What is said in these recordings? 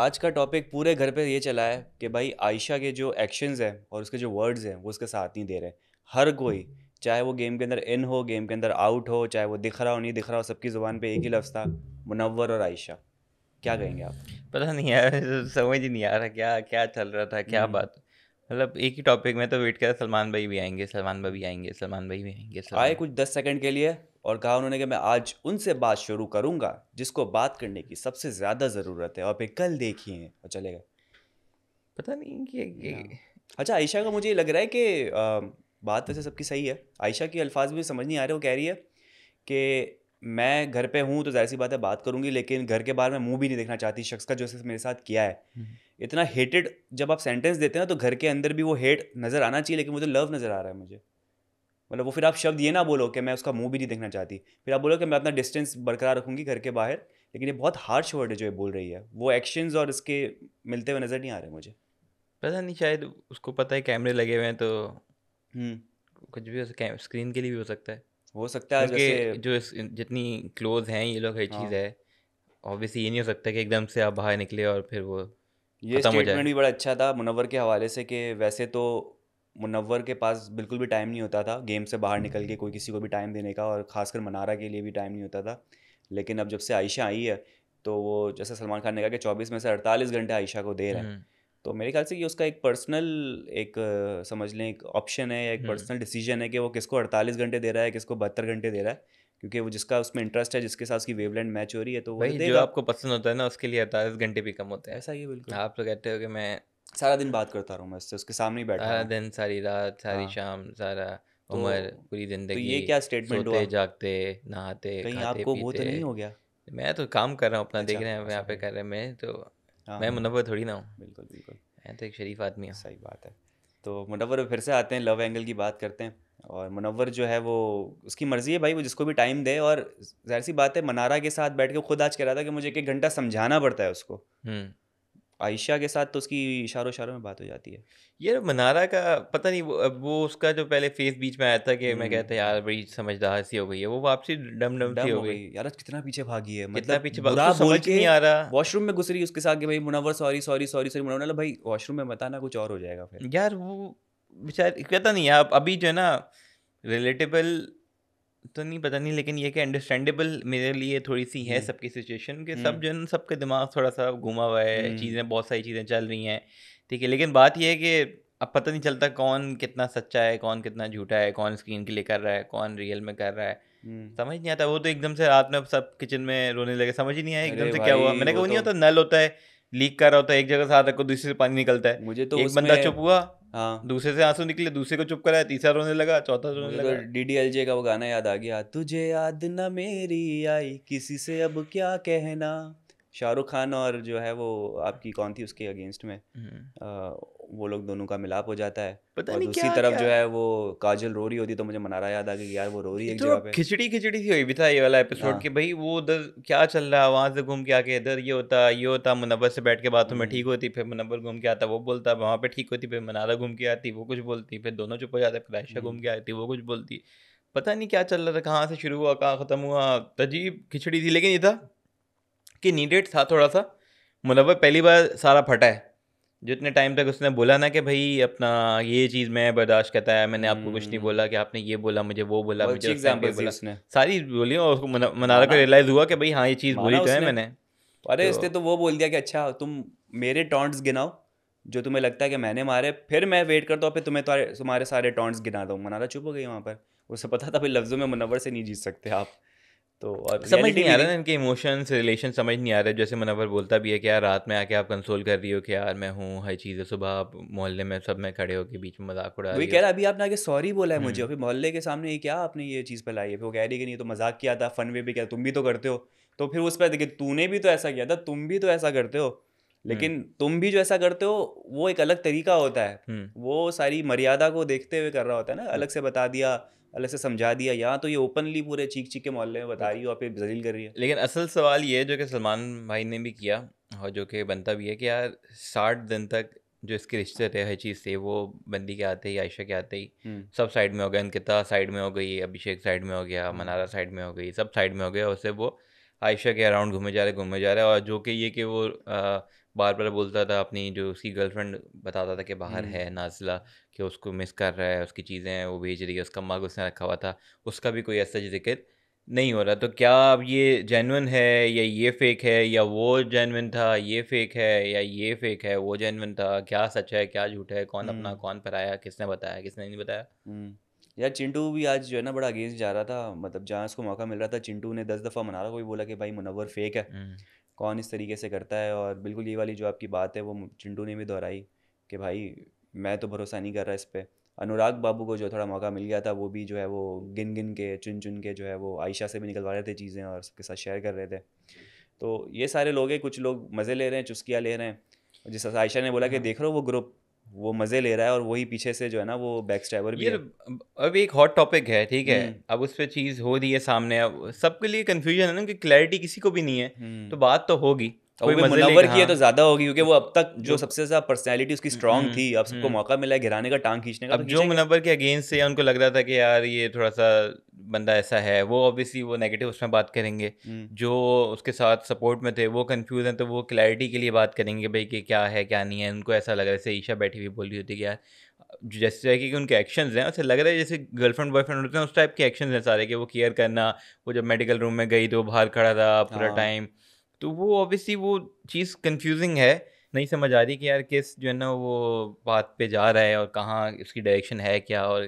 आज का टॉपिक पूरे घर पे ये चला है कि भाई आयशा के जो एक्शंस हैं और उसके जो वर्ड्स हैं वो उसके साथ नहीं दे रहे हर कोई चाहे वो गेम के अंदर इन हो गेम के अंदर आउट हो चाहे वो दिख रहा हो नहीं दिख रहा हो सबकी ज़ुबान पे एक ही लफ्ज़ था मुनवर और आयशा क्या कहेंगे आप पता नहीं यार तो समझ ही नहीं आ रहा क्या क्या चल रहा था क्या हम्म। बात मतलब एक ही टॉपिक में तो वेट कर सलमान भाई भी आएंगे सलमान भाई भी आएंगे सलमान भाई भी आएंगे आए कुछ दस सेकंड के लिए और कहा उन्होंने कि मैं आज उनसे बात शुरू करूँगा जिसको बात करने की सबसे ज़्यादा ज़रूरत है और फिर कल देखिए और चले गए पता नहीं कि हाँ। अच्छा आयशा का मुझे लग रहा है कि बात वैसे सबकी सही है आयशा के अल्फाज भी समझ नहीं आ रहे वो कह रही है कि मैं घर पे हूँ तो जाहिर सी बात है बात करूँगी लेकिन घर के बाहर मैं मुंह भी नहीं देखना चाहती शख्स का जो उसने मेरे साथ किया है हम्म। इतना हेटेड जब आप सेंटेंस देते हैं ना तो घर के अंदर भी वो हेट नज़र आना चाहिए लेकिन मुझे लव नज़र आ रहा है मुझे मतलब वो फिर आप शब्द ये ना बोलो कि मैं उसका मुंह भी नहीं देखना चाहती फिर आप बोलो कि मैं अपना डिस्टेंस बरकरार रखूँगी घर के बाहर लेकिन ये बहुत हार्श वर्ड है जो ये बोल रही है वो एक्शंस और इसके मिलते हुए नज़र नहीं आ रहे मुझे पता नहीं शायद उसको पता है कैमरे लगे हुए हैं तो हम्म। कुछ भी हो सकता है स्क्रीन के लिए भी हो सकता है हो सकता है जैसे जो जितनी क्लोज हैं ये लोग हर चीज़ हाँ। है ऑब्वियसली ये नहीं हो सकता कि एकदम से आप बाहर निकले और फिर वो ये स्टेटमेंट भी बड़ा अच्छा था मुनवर के हवाले से कि वैसे तो मुनवर के पास बिल्कुल भी टाइम नहीं होता था गेम से बाहर निकल के कोई किसी को भी टाइम देने का और ख़ासकर मनारा के लिए भी टाइम नहीं होता था लेकिन अब जब से आयशा आई है तो वो जैसा सलमान खान ने कहा कि चौबीस में से अड़तालीस घंटे आयशा को दे रहे हैं हम्म। तो मेरे ख्याल से ये उसका एक पर्सनल एक समझ लें एक ऑप्शन है एक पर्सनल हम्म। डिसीजन है कि वो किसको अड़तालीस घंटे दे रहा है किसको बहत्तर घंटे दे रहा है क्योंकि वो जिसका उसमें इंटरेस्ट है जिसके साथ उसकी वेवलैंड मैच हो रही है तो वही तो जो आपको पसंद होता है ना उसके लिए अड़तालीस घंटे भी कम होते हैं ऐसा ही बिल्कुल आप तो कहते हो कि मैं सारा दिन बात करता रहा मैं उससे उसके सामने ही बैठा सारा दिन सारी रात सारी हाँ। शाम सारा तो, उम्र पूरी तो जिंदगी तो ये क्या स्टेटमेंट हुआ जागते नहाते कहीं आपको वो तो नहीं हो गया मैं तो काम कर रहा हूँ अपना देख रहे हैं यहाँ पे कर रहे हैं मैं तो हाँ, मैं हाँ। मुनवर थोड़ी ना हूँ बिल्कुल बिल्कुल मैं तो एक शरीफ आदमी हूँ सही बात है तो मुनवर फिर से आते हैं लव एंगल की बात करते हैं और मुनवर जो है वो उसकी मर्ज़ी है भाई वो जिसको भी टाइम दे और ज़हर सी बात है मनारा के साथ बैठ के खुद आज कह रहा था कि मुझे एक घंटा समझाना पड़ता है उसको हम्म। आयशा के साथ तो उसकी इशारों इशारों में बात हो जाती है यार मनारा का पता नहीं वो वो उसका जो पहले फेस बीच में आया था कि मैं कहता हम्म। यार बड़ी समझदार सी हो गई है वो वापसी डम डम सी हो गई यार कितना पीछे भागी है मतलब पीछे बुरा नहीं आ रहा वॉशरूम में घुसरी उसके साथ भाई Munawar sorry sorry sorry sorry Munawar भाई वॉशरूम में बताना कुछ और हो जाएगा फिर यार वो बेचार कहता नहीं आप अभी जो है ना रिलेटेबल तो नहीं पता नहीं लेकिन ये कि अंडरस्टैंडेबल मेरे लिए थोड़ी सी है हम्म। सबकी सिचुएशन कि सब हम्म। जो है सबका दिमाग थोड़ा सा घुमा हुआ है हम्म। चीज़ें बहुत सारी चीज़ें चल रही हैं ठीक है लेकिन बात यह है कि अब पता नहीं चलता कौन कितना सच्चा है कौन कितना झूठा है कौन स्क्रीन के लिए कर रहा है कौन रियल में कर रहा है समझ नहीं आता वो तो एकदम से रात में सब किचन में रोने लगे समझ ही नहीं आया एकदम से क्या हुआ मैंने कहा वो नहीं तो होता नल होता है लीक कर रहा होता है एक जगह से हाथ रखो दूसरे से पानी निकलता है मुझे तो एक बंदा चुप हुआ हाँ दूसरे से आंसू निकले दूसरे को चुप कराया तीसरा रोने लगा चौथा रोने तो लगा डी डी एल जे का वो गाना याद आ गया तुझे याद ना मेरी आई किसी से अब क्या कहना शाहरुख खान और जो है वो आपकी कौन थी उसके अगेंस्ट में हम्म। वो लोग दोनों का मिलाप हो जाता है पता नहीं दूसरी तरफ जो है वो काजल रो रही होती तो मुझे मनारा याद आ गया यार वो रो रही है तो खिचड़ी खिचड़ी सी हुई भी था ये वाला एपिसोड हाँ। कि भाई वो उधर क्या चल रहा है वहाँ से घूम के आके इधर ये होता ये होता मुनबर से बैठ के बातों में हम्म। ठीक होती फिर मुनबर घूम के आता वो बोलता वहाँ पे ठीक होती फिर मनारा घूम के आती वो कुछ बोलती फिर दोनों चुप हो जाते फिर आयशा हम्म। घूम के आती वो कुछ बोलती पता नहीं क्या चल रहा था कहाँ से शुरू हुआ कहाँ ख़त्म हुआ तजीब खिचड़ी थी लेकिन ये था कि नीडेड था थोड़ा सा मुनबर पहली बार सारा फटा है जितने टाइम तक उसने बोला ना कि भाई अपना ये चीज़ मैं बर्दाश्त करता है मैंने आपको कुछ नहीं हम्म। बोला कि आपने ये बोला मुझे वो बोला मुझे एग्जाम्पल बोला उसने सारी बोली और उसको मनारा को रियलाइज़ हुआ कि भाई हाँ ये चीज़ बोली तो है मैंने अरे तो इसने तो वो बोल दिया कि अच्छा तुम मेरे टॉन्ट्स गिनाओ जो तुम्हें लगता है कि मैंने मारे फिर मैं वेट करता हूँ फिर तुम्हें तुम्हारे सारे टॉन्ट्स गिना दो मनारा चुप हो गई वहाँ पर उसे पता था फिर लफ्ज़ों में मुनवर से नहीं जीत सकते आप तो और समझ नहीं आ रहा ना इनके इमोशंस रिलेशन समझ नहीं आ रहा जैसे मनवर बोलता भी है कि यार रात में आके आप कंसोल कर रही हो कि यार मैं हूँ हर चीज़ है सुबह आप मोहल्ले में सब में खड़े होकर बीच में मजाक उड़ा वही कह रहा अभी आपने आगे सॉरी बोला है मुझे हम्म। अभी फिर मोहल्ले के सामने ये क्या आपने ये चीज़ लाई है वो कह रही कि नहीं तो मजाक किया था फन वे भी किया तुम भी तो करते हो तो फिर उस पर देखिए तूने भी तो ऐसा किया था तुम भी तो ऐसा करते हो हम्म। लेकिन तुम भी जो ऐसा करते हो वो एक अलग तरीका होता है हम्म। वो सारी मर्यादा को देखते हुए कर रहा होता है ना अलग से बता दिया अलग से समझा दिया यहाँ तो ये ओपनली पूरे चीख चीख के मोहल्ले में बता रही हो आप ये जलील कर रही है लेकिन असल सवाल ये है जो कि सलमान भाई ने भी किया और जो कि बनता भी है कि यार साठ दिन तक जो इसके रिश्ते थे हर चीज़ से वो बंदी के आते ही आयशा के आते ही हम्म। सब साइड में हो गया अंकिता साइड में हो गई अभिषेक साइड में हो गया मनारा साइड में हो गई सब साइड में हो गया उससे वो आयशा के अराउंड घूमे जा रहे घूमे जा रहे और जो कि ये कि वो बार बार बोलता था अपनी जो उसकी गर्लफ्रेंड बताता था कि बाहर है नाजिला कि उसको मिस कर रहा है उसकी चीज़ें हैं वो भेज रही है उसका मग उसने रखा हुआ था उसका भी कोई ऐसा जिक्र नहीं हो रहा तो क्या अब ये जेनवन है या ये फेक है या वो जेनवन था ये फेक है या ये फेक है वो जेनवन था क्या सच है क्या झूठ है कौन अपना कौन पराया किसने बताया किसने नहीं बताया यार चिंटू भी आज जो है ना बड़ा अगेंस्ट जा रहा था मतलब जहाँ उसको मौका मिल रहा था चिंटू ने दस दफ़ा मना रहा कोई बोला कि भाई मुनवर फेक है कौन इस तरीके से करता है और बिल्कुल ये वाली जो आपकी बात है वो चिंटू ने भी दोहराई कि भाई मैं तो भरोसा नहीं कर रहा इस पर अनुराग बाबू को जो थोड़ा मौका मिल गया था वो भी जो है वो गिन गिन के चुन चुन के जो है वो आयशा से भी निकलवा रहे थे चीज़ें और सबके साथ शेयर कर रहे थे तो ये सारे लोग हैं कुछ लोग मज़े ले रहे हैं चुस्कियाँ ले रहे हैं जिस आयशा ने बोला कि हाँ। देख रहे हो वो ग्रुप वो मजे ले रहा है और वही पीछे से जो है ना वो बैक स्टैबर भी है अब एक हॉट टॉपिक है ठीक है हम्म। अब उस पर चीज़ हो रही है सामने अब सबके लिए कन्फ्यूजन है ना कि क्लैरिटी किसी को भी नहीं है हम्म। तो बात तो होगी अभी मुनवर की है तो हाँ। ज्यादा होगी क्योंकि वो अब तक जो सबसे ज्यादा पर्सनैलिटी उसकी स्ट्रांग हम्म, थी अब सबको हम्म। मौका मिला है घिराने का टांग खींचने का अब तो जो मुनवर के अगेंस्ट से उनको लग रहा था कि यार ये थोड़ा सा बंदा ऐसा है वो ऑब्वियसली वो नेगेटिव उसमें बात करेंगे हम्म। जो उसके साथ सपोर्ट में थे वो कंफ्यूज हैं तो वो क्लैरिटी के लिए बात करेंगे भाई कि क्या है क्या नहीं है उनको ऐसा लग रहा है जैसे ईशा बैठी हुई बोल रही होती कि यार जैसे कि उनके एक्शन हैं उसे लग रहा है जैसे गर्लफ्रेंड बॉयफ्रेंड होते हैं उस टाइप के एक्शन हैं सारे कि वो केयर करना वो जब मेडिकल रूम में गई तो बाहर खड़ा था पूरा टाइम हाँ। तो वो ऑब्वियसली वो चीज़ कंफ्यूजिंग है नहीं समझ आ रही कि यार किस जो है ना वो बात पे जा रहा है और कहाँ इसकी डायरेक्शन है क्या और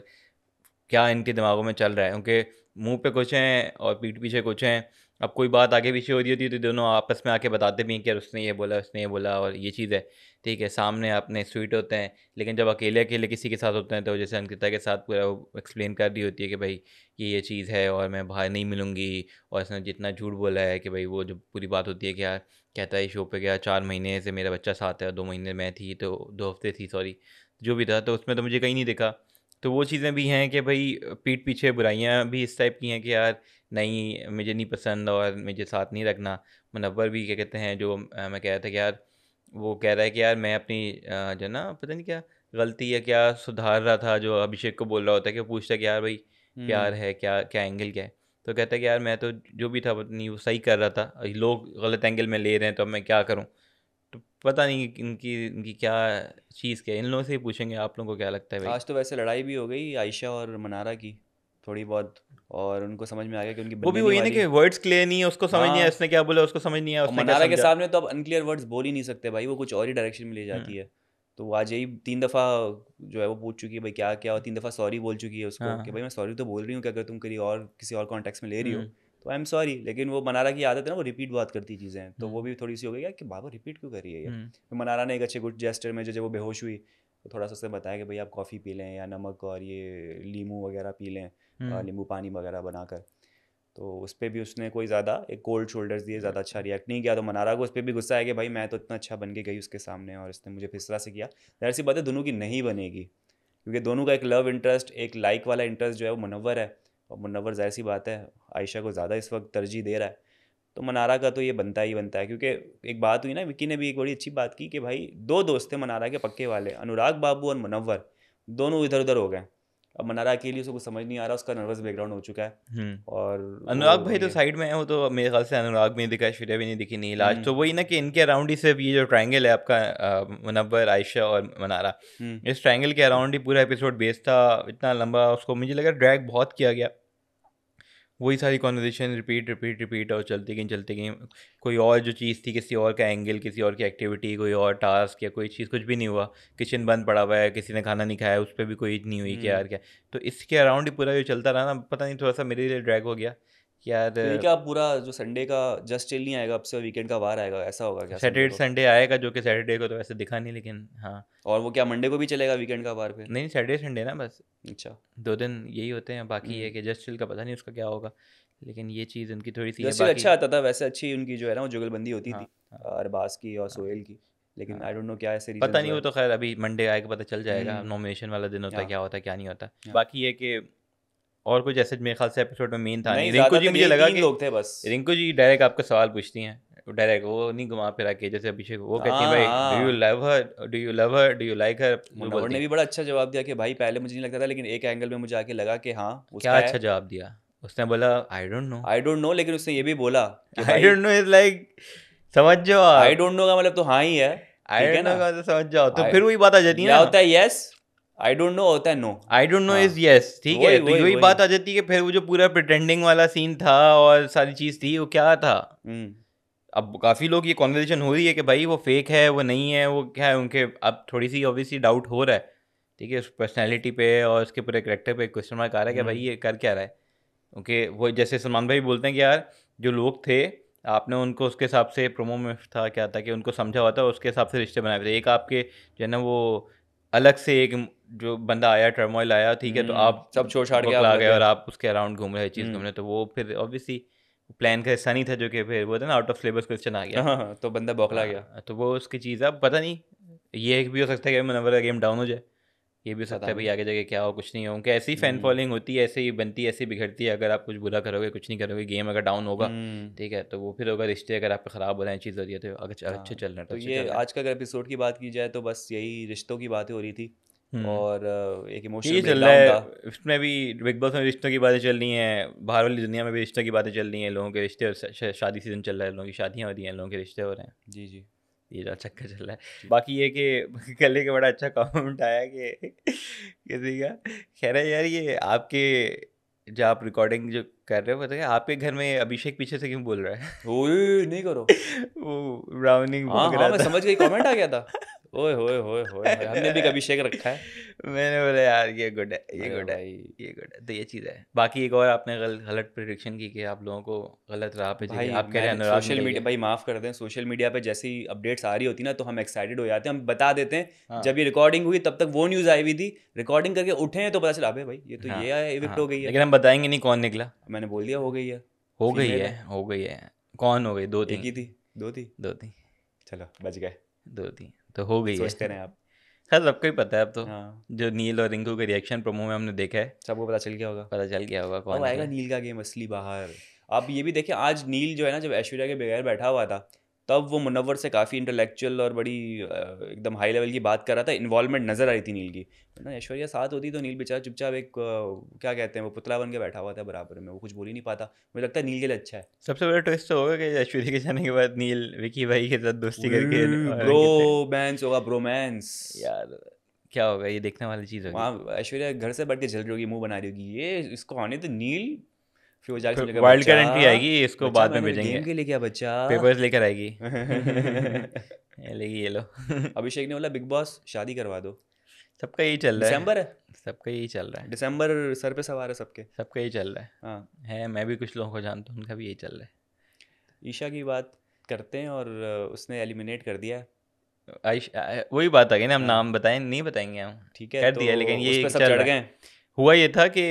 क्या इनके दिमागों में चल रहा है क्योंकि मुंह पे कुछ हैं और पीठ पीछे कुछ हैं अब कोई बात आगे पीछे हो रही होती है तो दोनों आपस में आके बताते भी हैं कि यार उसने ये बोला उसने ये बोला और ये चीज़ है ठीक है सामने अपने स्वीट होते हैं लेकिन जब अकेले अकेले किसी के साथ होते हैं तो जैसे अंकिता के साथ पूरा वो एक्सप्लेन कर दी होती है कि भाई ये ये चीज़ है और मैं बाहर नहीं मिलूँगी और इसने जितना झूठ बोला है कि भाई वो जो पूरी बात होती है कि यार कहता है शो पे गया चार महीने से मेरा बच्चा साथ है दो महीने मैं थी तो दो हफ्ते थी सॉरी जो भी था तो उसमें तो मुझे कहीं नहीं देखा तो वो चीज़ें भी हैं कि भाई पीठ पीछे बुराइयाँ भी इस टाइप की हैं कि यार नहीं मुझे नहीं पसंद और मुझे साथ नहीं रखना मुनवर भी क्या कहते हैं जो मैं कह रहा था कि यार वो कह रहा है कि यार मैं अपनी जो ना पता नहीं क्या गलती या क्या सुधार रहा था जो अभिषेक को बोल रहा होता है कि पूछता है कि यार भाई प्यार है क्या क्या एंगल क्या है तो कहता है कि यार मैं तो जो भी था नहीं वो सही कर रहा था लोग गलत एंगल में ले रहे हैं तो अब मैं क्या करूँ पता नहीं इनकी इनकी क्या चीज़ क्या है इन लोगों से ही पूछेंगे आप लोगों को क्या लगता है भाई आज तो वैसे लड़ाई भी हो गई आयशा और मनारा की थोड़ी बहुत और उनको समझ में आ गया कि उनकी वो भी वही ना कि वर्ड्स क्लियर नहीं है उसको समझ नहीं आया हाँ। उसने क्या बोला उसको समझ नहीं आया मनारा के सामने तो अब अनक्लियर वर्ड्स बोल ही नहीं सकते भाई वो कुछ और ही डायरेक्शन में ले जाती हाँ। है तो आज यही तीन दफ़ा जो है वो पूछ चुकी है भाई क्या क्या और तीन दफ़ा सॉरी बोल चुकी है उसको हाँ। कि भाई मैं सॉरी तो बोल रही हूँ कि अगर तुम कहीं और किसी और कॉन्टेक्स्ट में ले रही हो हम्म। तो आई एम सॉरी लेकिन वो मनारा की आदत है ना वो रिपीट बहुत करती चीज़ें हैं तो हम्म। वो भी थोड़ी सी हो गई कि बाबा रिपीट क्यों कर रही है ये हम्म। तो मनारा ने एक अच्छे गुड जेस्टर में जो जब वो बेहोश हुई तो थोड़ा सा उसने बताया कि भाई आप कॉफ़ी पी लें या नमक और ये लीमू वगैरह पी लें नींबू हम्म। पानी वगैरह बनाकर तो उस पर भी उसने कोई ज़्यादा एक कोल्ड शोल्डर्स दिए ज़्यादा अच्छा रिएक्ट नहीं किया तो मनारा को उस पर भी गुस्सा आया कि भाई मैं तो इतना अच्छा बन के गई उसके सामने और इसने मुझे फिसला से किया जहर सी बात है दोनों की नहीं बनेगी क्योंकि दोनों का एक लव इंटरेस्ट एक लाइक वाला इंटरेस्ट जो है वो मनवर है और मुनवर जाहिर सी बात है आयशा को ज़्यादा इस वक्त तरजीह दे रहा है तो मनारा का तो ये बनता ही बनता है क्योंकि एक बात हुई ना विक्की ने भी एक बड़ी अच्छी बात की कि भाई दो दोस्त थे मनारा के पक्के वाले अनुराग बाबू और मुनवर दोनों इधर उधर हो गए अब मनारा अकेली उसको समझ नहीं आ रहा उसका नर्वस बैकग्राउंड हो चुका है हम्म। और अनुराग भाई तो साइड में है वो तो मेरे ख्याल से अनुराग भी दिखा ऐश्वर्या भी नहीं दिखी नहीं लास्ट हम्म। तो वही ना कि इनके अराउंड ही सिर्फ ये जो ट्रायंगल है आपका मुनवर आयशा और मनारा हम्म। इस ट्रायंगल के अराउंड ही पूरा एपिसोड बेस्ड था इतना लंबा उसको मुझे लगा ड्रैग बहुत किया गया वही सारी कॉन्वर्जेशन रिपीट रिपीट रिपीट और चलती गई चलती गई कोई और जो चीज़ थी किसी और का एंगल किसी और की एक्टिविटी कोई और टास्क या कोई चीज़ कुछ भी नहीं हुआ किचन बंद पड़ा हुआ है किसी ने खाना नहीं खाया उस पर भी कोई नहीं हुई क्या हम्म। यार क्या तो इसके अराउंड ही पूरा जो चलता रहा ना पता नहीं थोड़ा सा मेरे लिए ड्रैग हो गया यार तो क्या पूरा जो संडे का जस्ट चिल नहीं आएगा अब से वीकेंड का बार आएगा ऐसा होगा क्या सैटरडे संडे आएगा जो कि सैटरडे को तो वैसे दिखा नहीं लेकिन हाँ और वो क्या मंडे को भी चलेगा वीकेंड का बार फिर नहीं सैटरडे संडे ना बस अच्छा दो दिन यही होते हैं बाकी ये हम्म। कि जस्ट चिल का पता नहीं उसका क्या होगा लेकिन ये चीज़ उनकी थोड़ी सी जस्ट अच्छा आता था वैसे अच्छी उनकी जो है ना वो जुगलबंदी होती हाँ, थी अरबाज हाँ। की और हाँ। सोहेल की लेकिन आई डोंट नो क्या ऐसे पता नहीं वो तो खैर अभी मंडे आएगा पता चल जाएगा नॉमिनेशन हम्म। वाला दिन होता है क्या होता है क्या नहीं होता बाकी ये कि और कुछ ऐसे मेरे ख्याल से एपिसोड में मेन था नहीं, नहीं। रिंकू जी तो मुझे लगा कि लोग थे बस रिंकू जी डायरेक्ट आपका सवाल पूछती हैं डायरेक्ट वो नहीं घुमा फिरा के जैसे अभिषेक वो कहती हैं भाई do you love her do you love her do you like her Munawar ने भी बड़ा अच्छा जवाब दिया कि भाई पहले मुझे नहीं लगता था लेकिन एक एंगल में मुझे आके लगा कि हाँ क्या अच्छा जवाब दिया उसने बोला I don't know I don't know लेकिन उसने ये भी बोला I don't know is like समझ जाओ आई डोंट नो का मतलब तो हाँ ही है आई डोंट नो का तो समझ जाओ तो फिर वही बात आ जाती है होता है यस आई डोंट नो होता है no I don't know is yes ठीक है तो यही बात आ जाती है कि फिर वो जो पूरा प्रिटेंडिंग वाला सीन था और सारी चीज थी वो क्या था हम्म। अब काफ़ी लोग ये कॉन्वर्जेशन हो रही है कि भाई वो फेक है वो नहीं है वो क्या है उनके अब थोड़ी सी ऑब्वियसली डाउट हो रहा है ठीक है उस पर्सनैलिटी पे और उसके पूरे करेक्टर पे क्वेश्चन मार्क आ रहा है कि हम्म। भाई ये कर क्या रहा है ओके वो जैसे सलमान भाई बोलते हैं कि यार जो लोग थे आपने उनको उसके हिसाब से प्रोमो में था क्या था कि उनको समझा हुआ था उसके हिसाब से रिश्ते बनाए थे एक आपके जो है ना वो अलग से एक जो बंदा आया टर्मोइल आया ठीक है तो हम्म, आप सब छोड़ छाड़ के आ गए और आप उसके अराउंड घूम रहे चीज़ घूम हम्म। रहे तो वो फिर ऑब्वियसली प्लान का हिस्सा नहीं था जो कि फिर वो था ना आउट ऑफ सिलेबस क्वेश्चन आ गया हाँ, हाँ, तो बंदा बौखला हाँ, गया तो वो उसकी चीज़ अब पता नहीं ये भी हो सकता है कि मनवर का गेम डाउन हो जाए ये भी सकता है भाई आगे जाके क्या हो कुछ नहीं हो क्योंकि ऐसी फैन फॉलोइंग हम्म। होती है ऐसे ही बनती है ऐसी बिगड़ती है अगर आप कुछ बुरा करोगे कुछ नहीं करोगे गेम अगर डाउन होगा हम्म। ठीक है तो वो फिर होगा रिश्ते अगर आपके ख़राब हो रहे हैं चीज़ हो रही है तो अगर अच्छे हाँ। चल रहे हैं तो, तो ये आज का अगर एपिसोड की बात की जाए तो बस यही रिश्तों की बातें हो रही थी हम्म। और एक इमोशनल चल रहा है इसमें भी बिग बॉस में रिश्तों की बातें चल रही हैं बाहर वाली दुनिया में भी रिश्तों की बातें चल रही हैं लोगों के रिश्ते शादी सीजन चल रहा है लोगों की शादियाँ हो रही हैं लोगों के रिश्ते हो रहे हैं जी जी ये जो चक्कर अच्छा चल रहा है बाकी ये कि कल एक बड़ा अच्छा कमेंट आया कि किसी का कह रहा है यार ये आपके जो आप रिकॉर्डिंग जो कर रहे हो पता है आपके घर में अभिषेक पीछे से क्यों बोल रहा है ओए नहीं करो वो ब्राउनिंग हाँ, हाँ, मैं समझ गई कमेंट आ गया था ओए होए होए होए हमने भी कभी शेक रखा है मैंने बोला यार ये गुड है ये गुड है ये गुड है तो ये चीज़ है बाकी एक और आपने गल, गलत प्रिडिक्शन की कि आप लोगों को गलत राह पे भाई आप कह रहे हैं सोशल मीडिया भाई माफ़ कर दें सोशल मीडिया पे जैसी अपडेट्स आ रही होती ना तो हम एक्साइटेड हो जाते हैं हम बता देते हैं हाँ। जब ये रिकॉर्डिंग हुई तब तक वो न्यूज़ आई हुई थी रिकॉर्डिंग करके उठे हैं तो पता चला भाई ये तो हाँ, ये आया हाँ। इविक्ट हो गई है लेकिन हम बताएंगे नहीं कौन निकला मैंने बोल दिया हो गई है हो गई है हो गई है कौन हो गई दो तीन की थी दो थी दो थी चलो बच गए दो थी तो हो गई सोचते है आप खैर हाँ, सबको ही पता है अब तो हाँ। जो नील और रिंकू के रिएक्शन प्रोमो में हमने देखा है सबको पता चल गया होगा पता चल गया होगा कौन आएगा नील का गेम असली बाहर आप ये भी देखें आज नील जो है ना जब ऐश्वर्या के बगैर बैठा हुआ था तब वो मुनवर से काफ़ी इंटेलेक्चुअल और बड़ी एकदम हाई लेवल की बात कर रहा था इन्वॉल्वमेंट नज़र आ रही थी नील की ना ऐश्वर्या साथ होती तो नील बेचारा चुपचाप एक क्या कहते हैं वो पुतला बन के बैठा हुआ था बराबर में वो कुछ बोल ही नहीं पाता मुझे लगता है नील के लिए अच्छा है सबसे बड़ा ट्विस्ट तो होगा कि ऐश्वर्या के जाने के बाद नील विकी भाई के साथ दोस्ती करके ब्रोमैंस होगा ब्रोमैंस यार क्या होगा ये देखने वाली चीज़ होगी ऐश्वर्या घर से बैठ के झल रही होगी मुंह बना रही होगी ये इसको आने तो नील फिर वो जाके वाइल्ड कार्ड एंट्री आएगी इसको बाद में भेजेंगे गेम के लिए क्या बच्चा पेपर्स लेकर आएगी लेगी ये लो अभिषेक ने बोला बिग बॉस शादी करवा दो सबका यही चल रहा है दिसंबर है सबका यही चल रहा है दिसंबर सर पे सवार है सबके सबका यही चल रहा है हाँ है मैं भी कुछ लोगों को जानता हूँ उनका भी यही चल रहा है ईशा की बात करते हैं और उसने एलिमिनेट कर दिया आयश वही बात आ गई ना हम हाँ। नाम बताएं नहीं बताएंगे हम ठीक है कर तो दिया लेकिन ये चढ़ गए हुआ ये था कि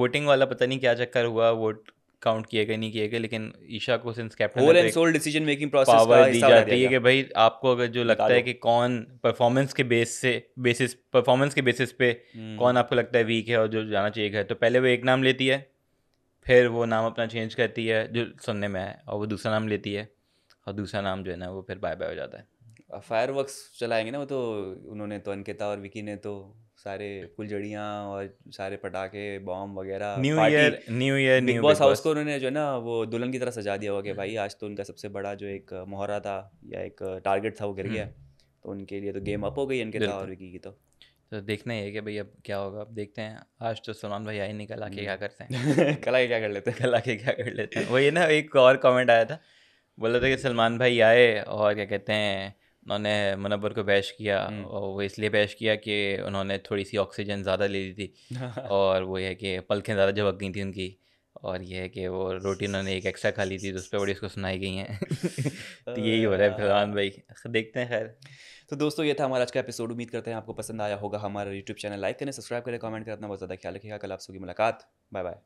वोटिंग वाला पता नहीं क्या चक्कर हुआ वोट काउंट किए गए नहीं किए गए लेकिन ईशा को since captain whole and sole decision making process हिस्सा दी जाती है कि भाई आपको अगर जो लगता है कि कौन परफॉर्मेंस के बेस से बेसिस परफॉर्मेंस के बेसिस पे हम्म। कौन आपको लगता है वीक है और जो जाना चाहिए है तो पहले वो एक नाम लेती है फिर वो नाम अपना चेंज करती है जो सुनने में है और वो दूसरा नाम लेती है और दूसरा नाम जो है ना वो फिर बाय बाय हो जाता है फायर वर्क चलाएंगे ना वो तो उन्होंने तो अनकेता और विकी ने तो सारे फुलझड़ियाँ और सारे पटाखे बॉम्ब वगैरह new year new year Bigg Boss house को उन्होंने जो है ना वो दुल्हन की तरह सजा दिया हुआ कि हम्म। भाई आज तो उनका सबसे बड़ा जो एक मोहरा था या एक टारगेट था वो गिर गया हम्म। तो उनके लिए तो गेम अप हो गई इनके था की तो तो देखना ही है कि भाई अब क्या होगा अब देखते हैं आज तो सलमान भाई आई नहीं कल आके क्या हम्म। करते हैं कल आके क्या कर लेते हैं कल आके क्या कर लेते हैं वही ना एक और कमेंट आया था बोला था कि सलमान भाई आए और क्या कहते हैं અને મને પર કો વૈશકિયા વો ઇસલીએ વૈશકિયા કે ઉનહોને થોડી સી ઓક્સિજન જ્યાદા લે લી થી ઓર વો યે કે પલકે જ્યાદા જબકી થી ઉનકી ઓર યે કે વો રોટીને એક એક્સ્ટ્રા ખાલી થી તો ઉસપે બડી ઉસકો સુનાઈ ગઈ હે તો યહી હો રહે ફલાન ભાઈ دیکھتے હે ખેર તો દોસ્તો યે થા હમારા આજ કા એપિસોડ ઉમીદ કરતા હે આપકો પસંદ આયા હોગા હમારા YouTube ચેનલ લાઈક કરને સબસ્ક્રાઇબ કરે કમેન્ટ કરેતના બહોત જ્યાદા ખ્યાલ કે કા કલ આપસુકી મુલાકાત બાય બાય